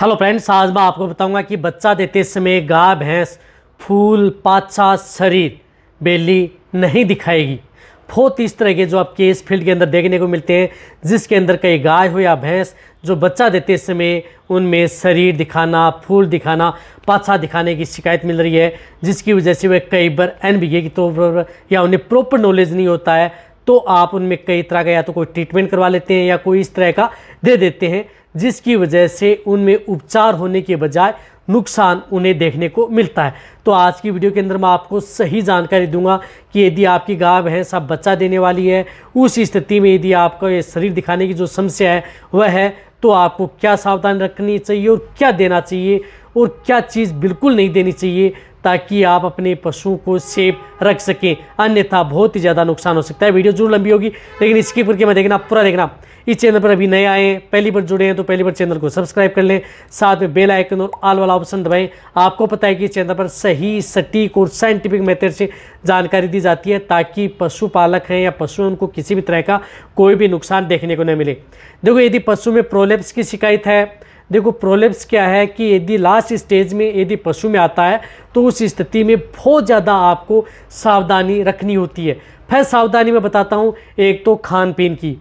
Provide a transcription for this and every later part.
hello friends आज मैं आपको बताऊंगा कि बच्चा देते समय गाय भैंस फूल पाचा शरीर बेली नहीं दिखाएगी बहुत इस तरह के जो आपके इस फील्ड के अंदर देखने को मिलते हैं जिसके अंदर कई गाय हो या भैंस जो बच्चा देते समय उनमें शरीर दिखाना फूल दिखाना पाछा दिखाने की शिकायत मिल रही है जिसकी वजह से वह कई बार एन अनबिगे की तो या उन्हें प्रॉपर नॉलेज नहीं होता है तो आप उनमें कई तरह का या तो कोई ट्रीटमेंट करवा लेते हैं या कोई इस तरह का दे देते हैं जिसकी वजह से उनमें उपचार होने के बजाय नुकसान उन्हें देखने को मिलता है तो आज की वीडियो के अंदर मैं आपको सही जानकारी दूंगा कि यदि आपकी गाय भैंस आप बच्चा देने वाली है उस स्थिति में यदि आपका ये शरीर दिखाने की जो समस्या है वह है तो आपको क्या सावधानी रखनी चाहिए और क्या देना चाहिए और क्या चीज़ बिल्कुल नहीं देनी चाहिए ताकि आप अपने पशुओं को सेफ रख सकें अन्यथा बहुत ही ज़्यादा नुकसान हो सकता है वीडियो जरूर लंबी होगी लेकिन स्किप करके मैं देखना पूरा देखना इस चैनल पर अभी नए आए हैं पहली बार जुड़े हैं तो पहली बार चैनल को सब्सक्राइब कर लें साथ में बेल आइकन और आल वाला ऑप्शन दबाएं आपको पता है कि चैनल पर सही सटीक और साइंटिफिक मेथड से जानकारी दी जाती है ताकि पशुपालक हैं या पशु हैं उनको किसी भी तरह का कोई भी नुकसान देखने को न मिले देखो यदि पशु में प्रोलेप्स की शिकायत है देखो प्रोलेप्स क्या है कि यदि लास्ट स्टेज में यदि पशु में आता है तो उस स्थिति में बहुत ज़्यादा आपको सावधानी रखनी होती है फिर सावधानी में बताता हूँ एक तो खान पीन की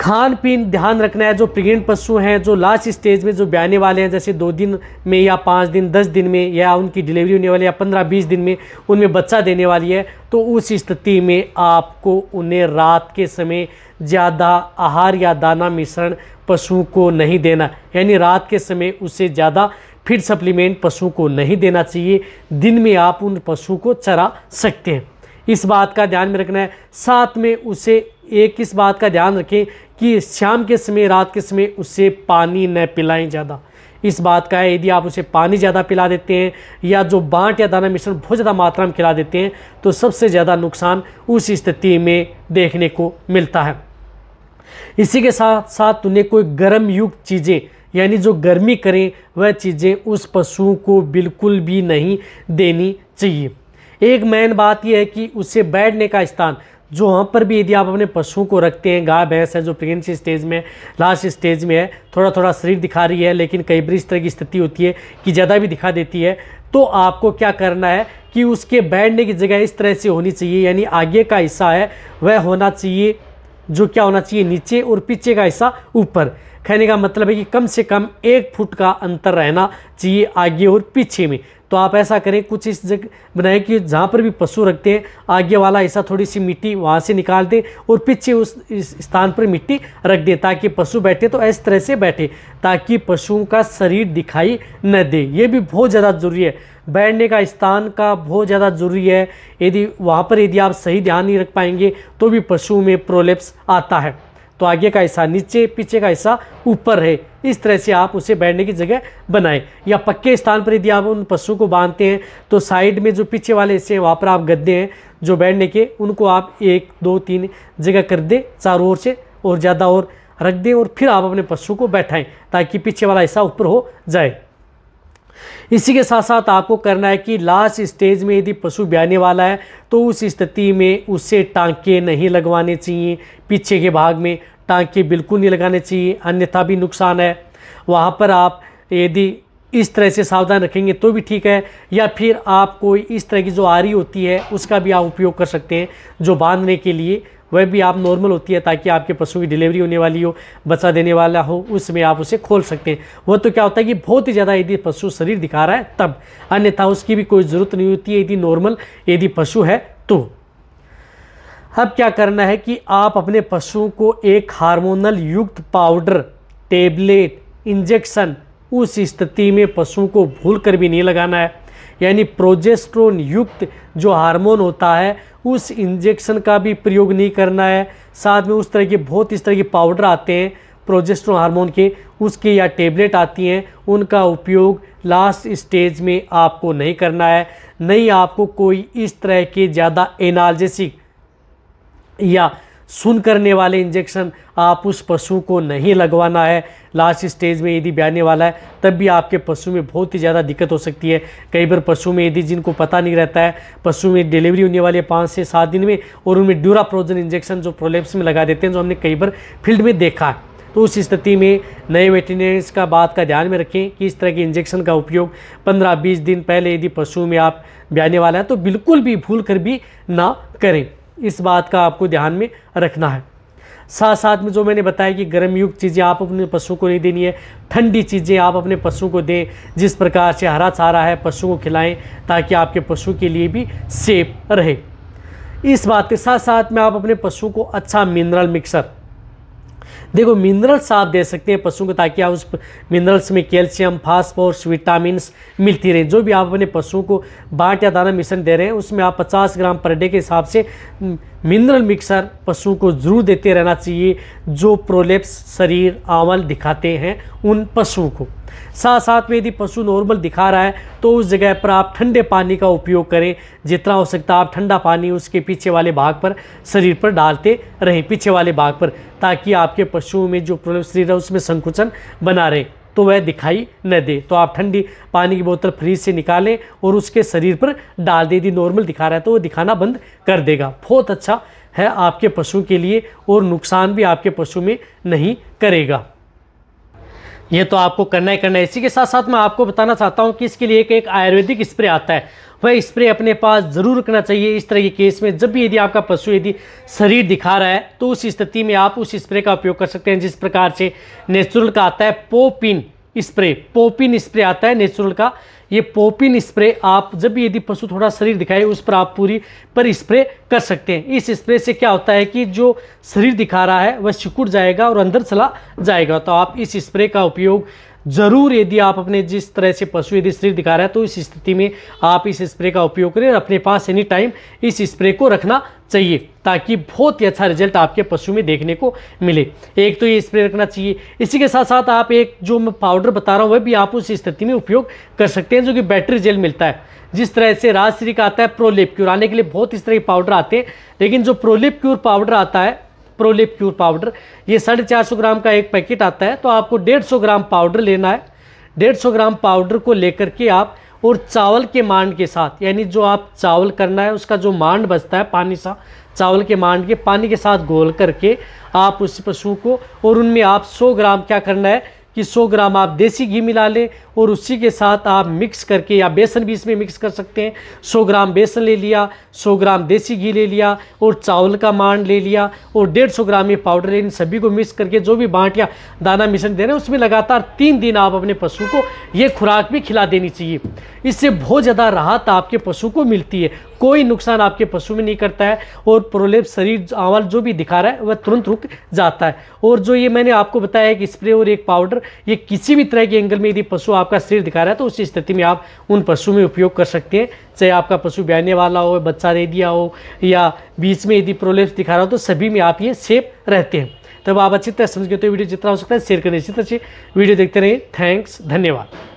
खान पीन ध्यान रखना है जो प्रेगनेंट पशु हैं जो लास्ट स्टेज में जो ब्याने वाले हैं जैसे दो दिन में या पाँच दिन दस दिन में या उनकी डिलीवरी होने वाली है पंद्रह बीस दिन में उनमें बच्चा देने वाली है तो उस स्थिति में आपको उन्हें रात के समय ज़्यादा आहार या दाना मिश्रण पशु को नहीं देना यानी रात के समय उसे ज़्यादा फीड सप्लीमेंट पशु को नहीं देना चाहिए दिन में आप उन पशु को चरा सकते हैं इस बात का ध्यान में रखना है साथ में उसे एक इस बात का ध्यान रखें कि शाम के समय रात के समय उसे पानी न पिलाएं ज़्यादा इस बात का है यदि आप उसे पानी ज़्यादा पिला देते हैं या जो बांट या दाना मिश्रण बहुत ज़्यादा मात्रा में खिला देते हैं तो सबसे ज़्यादा नुकसान उस स्थिति में देखने को मिलता है इसी के साथ साथ उन्हें कोई गर्म युक्त चीज़ें यानी जो गर्मी करें वह चीज़ें उस पशुओं को बिल्कुल भी नहीं देनी चाहिए एक मेन बात यह है कि उसे बैठने का स्थान जो वहाँ पर भी यदि आप अपने पशुओं को रखते हैं गाय भैंस है जो प्रेगनेंसी स्टेज में लास्ट स्टेज में है थोड़ा थोड़ा शरीर दिखा रही है लेकिन कई बार इस तरह की स्थिति होती है कि ज़्यादा भी दिखा देती है तो आपको क्या करना है कि उसके बैठने की जगह इस तरह से होनी चाहिए यानी आगे का हिस्सा है वह होना चाहिए जो क्या होना चाहिए नीचे और पीछे का हिस्सा ऊपर कहने का मतलब है कि कम से कम एक फुट का अंतर रहना चाहिए आगे और पीछे में तो आप ऐसा करें कुछ इस जगह बनाएं कि जहाँ पर भी पशु रखते हैं आगे वाला ऐसा थोड़ी सी मिट्टी वहाँ से निकाल दें और पीछे उस स्थान पर मिट्टी रख दें ताकि पशु बैठे तो ऐसे तरह से बैठे ताकि पशुओं का शरीर दिखाई न दे ये भी बहुत ज़्यादा ज़रूरी है बैठने का स्थान का बहुत ज़्यादा ज़रूरी है यदि वहाँ पर यदि आप सही ध्यान नहीं रख पाएंगे तो भी पशु में प्रोलेप्स आता है तो आगे का हिस्सा नीचे पीछे का हिस्सा ऊपर है इस तरह से आप उसे बैठने की जगह बनाएं या पक्के स्थान पर यदि आप उन पशुओं को बांधते हैं तो साइड में जो पीछे वाले हिस्से हैं वहाँ पर आप गद्दे हैं जो बैठने के उनको आप एक दो तीन जगह कर दें चारों ओर से और ज़्यादा और रख दें और फिर आप अपने पशुओं को बैठाएँ ताकि पीछे वाला हिस्सा ऊपर हो जाए इसी के साथ साथ आपको करना है कि लास्ट स्टेज में यदि पशु ब्याने वाला है तो उस स्थिति में उससे टांके नहीं लगवाने चाहिए पीछे के भाग में टांके बिल्कुल नहीं लगाने चाहिए अन्यथा भी नुकसान है वहाँ पर आप यदि इस तरह से सावधान रखेंगे तो भी ठीक है या फिर आप कोई इस तरह की जो आरी होती है उसका भी आप उपयोग कर सकते हैं जो बांधने के लिए वह भी आप नॉर्मल होती है ताकि आपके पशु की डिलीवरी होने वाली हो बच्चा देने वाला हो उस समय आप उसे खोल सकते हैं वह तो क्या होता है कि बहुत ही ज़्यादा यदि पशु शरीर दिखा रहा है तब अन्यथा उसकी भी कोई ज़रूरत नहीं होती है यदि नॉर्मल यदि पशु है तो अब क्या करना है कि आप अपने पशुओं को एक हार्मोनल युक्त पाउडर टेबलेट इंजेक्शन उस स्थिति में पशुओं को भूल कर भी नहीं लगाना है यानी प्रोजेस्ट्रोन युक्त जो हार्मोन होता है उस इंजेक्शन का भी प्रयोग नहीं करना है साथ में उस तरह के बहुत इस तरह के पाउडर आते हैं प्रोजेस्ट्रोन हार्मोन के उसके या टेबलेट आती हैं उनका उपयोग लास्ट स्टेज में आपको नहीं करना है नहीं आपको कोई इस तरह के ज़्यादा एनाल्जेसिक या सुन करने वाले इंजेक्शन आप उस पशु को नहीं लगवाना है लास्ट स्टेज में यदि ब्याने वाला है तब भी आपके पशु में बहुत ही ज़्यादा दिक्कत हो सकती है कई बार पशु में यदि जिनको पता नहीं रहता है पशु में डिलीवरी होने वाली है पाँच से सात दिन में और उनमें ड्यूरा प्रोजन इंजेक्शन जो प्रोलेप्स में लगा देते हैं जो हमने कई बार फील्ड में देखा है तो उस स्थिति में नए वेटनरीज का बात का ध्यान में रखें कि इस तरह के इंजेक्शन का उपयोग 15-20 दिन पहले यदि पशु में आप ब्याने वाला है तो बिल्कुल भी भूल कर भी ना करें इस बात का आपको ध्यान में रखना है साथ साथ में जो मैंने बताया कि गर्म युक्त चीज़ें आप अपने पशु को नहीं देनी है ठंडी चीज़ें आप अपने पशु को दें जिस प्रकार से हरा चारा है पशु को खिलाएं ताकि आपके पशु के लिए भी सेफ रहे इस बात के साथ साथ में आप अपने पशु को अच्छा मिनरल मिक्सर देखो मिनरल्स आप दे सकते हैं पशुओं को ताकि आप उस मिनरल्स में कैल्शियम फास्फोर्स विटामिन मिलती रहे जो भी आप अपने पशुओं को बाट या दाना मिश्रण दे रहे हैं उसमें आप पचास ग्राम पर डे के हिसाब से मिनरल मिक्सर पशुओं को ज़रूर देते रहना चाहिए जो प्रोलेप्स शरीर आवल दिखाते हैं उन पशुओं को साथ साथ में यदि पशु नॉर्मल दिखा रहा है तो उस जगह पर आप ठंडे पानी का उपयोग करें जितना हो सकता आप ठंडा पानी उसके पीछे वाले भाग पर शरीर पर डालते रहें पीछे वाले भाग पर ताकि आपके पशुओं में जो शरीर है उसमें संकुचन बना रहे तो वह दिखाई न दे तो आप ठंडी पानी की बोतल फ्रीज से निकालें और उसके शरीर पर डाल दे दी नॉर्मल दिखा रहा है तो वो दिखाना बंद कर देगा बहुत अच्छा है आपके पशु के लिए और नुकसान भी आपके पशु में नहीं करेगा ये तो आपको करना ही करना है इसी के साथ साथ मैं आपको बताना चाहता हूँ कि इसके लिए एक एक आयुर्वेदिक स्प्रे आता है वह स्प्रे अपने पास ज़रूर रखना चाहिए इस तरह के केस में जब भी यदि आपका पशु यदि शरीर दिखा रहा है तो उस स्थिति में आप उस स्प्रे का उपयोग कर सकते हैं जिस प्रकार से नेचुरल का आता है पोपिन स्प्रे पोपिन स्प्रे आता है नेचुरल का ये पोपिन स्प्रे आप जब भी यदि पशु थोड़ा शरीर दिखाए उस पर आप पूरी पर स्प्रे कर सकते हैं इस स्प्रे से क्या होता है कि जो शरीर दिखा रहा है वह सिकुड़ जाएगा और अंदर चला जाएगा तो आप इस स्प्रे का उपयोग ज़रूर यदि आप अपने जिस तरह से पशु यदि शरीर दिखा रहा है तो इस स्थिति में आप इस स्प्रे का उपयोग करें और अपने पास एनी टाइम इस स्प्रे को रखना चाहिए ताकि बहुत ही अच्छा रिजल्ट आपके पशु में देखने को मिले एक तो ये स्प्रे रखना चाहिए इसी के साथ साथ आप एक जो मैं पाउडर बता रहा हूँ वह भी आप उस स्थिति में उपयोग कर सकते हैं जो कि बैटरी जेल मिलता है जिस तरह से राजश्री का आता है प्रोलेप क्यूर आने के लिए बहुत इस तरह के पाउडर आते हैं लेकिन जो प्रोलेप क्यूर पाउडर आता है प्रोलेप क्यूर पाउडर ये साढ़े चार सौ ग्राम का एक पैकेट आता है तो आपको डेढ़ सौ ग्राम पाउडर लेना है डेढ़ सौ ग्राम पाउडर को लेकर के आप और चावल के मांड के साथ यानी जो आप चावल करना है उसका जो मांड बचता है पानी सा चावल के मांड के पानी के साथ घोल करके आप उस पशु को और उनमें आप 100 ग्राम क्या करना है कि 100 ग्राम आप देसी घी मिला लें और उसी के साथ आप मिक्स करके या बेसन भी इसमें मिक्स कर सकते हैं 100 ग्राम बेसन ले लिया 100 ग्राम देसी घी ले लिया और चावल का मांड ले लिया और 150 ग्राम ये पाउडर इन सभी को मिक्स करके जो भी बाँट या दाना मिश्रण दे रहे हैं उसमें लगातार तीन दिन आप अपने पशु को ये खुराक भी खिला देनी चाहिए इससे बहुत ज़्यादा राहत आपके पशु को मिलती है कोई नुकसान आपके पशु में नहीं करता है और प्रोलेप शरीर आंवल जो भी दिखा रहा है वह तुरंत रुक जाता है और जो ये मैंने आपको बताया एक स्प्रे और एक पाउडर ये किसी भी तरह के एंगल में यदि पशु आपका शरीर दिखा रहा है तो उस स्थिति में आप उन पशु में उपयोग कर सकते हैं चाहे आपका पशु बहने वाला हो बच्चा दे दिया हो या बीच में यदि प्रोलेप्स दिखा रहा हो तो सभी में आप ये सेफ रहते हैं तब आप अच्छी तरह समझ गए तो वीडियो जितना हो सकता है शेयर करें इसी तरह से वीडियो देखते रहें थैंक्स धन्यवाद